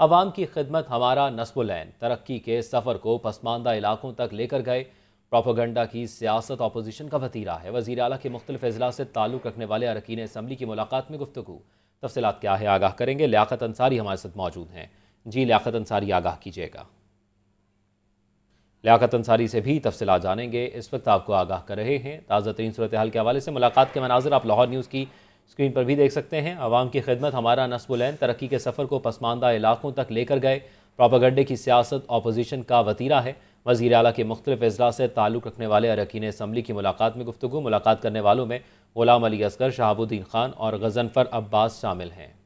अवाम की खिदमत हमारा नस्बुलैन तरक्की के सफ़र को पसमानदा इलाकों तक लेकर गए प्रोपोगंडा की सियासत अपोजिशन का वतीरा है वजी अला के मुख्तलि अजला से ताल्लुक़ रखने वाले अरकान असम्बली की मुलाकात में गुफ्तु तफसलत क्या है आगाह करेंगे लियात अंसारी हमारे साथ मौजूद हैं जी लियात अंसारी आगाह कीजिएगा लियात अंसारी से भी तफसला जानेंगे इस वक्त आपको आगाह कर रहे हैं ताज़ा तरीन सूरत हाल के हवाले से मुलाकात के मनाजर आप लाहौर न्यूज़ की स्क्रीन पर भी देख सकते हैं आवाम की खिदमत हमारा नस्बुलैन तरक्की के सफ़र को पसमानदा इलाकों तक लेकर गए प्रॉपागंडे की सियासत अपोजिशन का वतीरा है वजी अला के मुख्तलिफ अजला से ताल्लुक़ रखने वाले अरकान इसम्बली की मुलाकात में गुफ्तु मुलाकात करने वालों में गुलाम अली असगर शहाबुद्दीन खान और गजनफर अब्बास शामिल हैं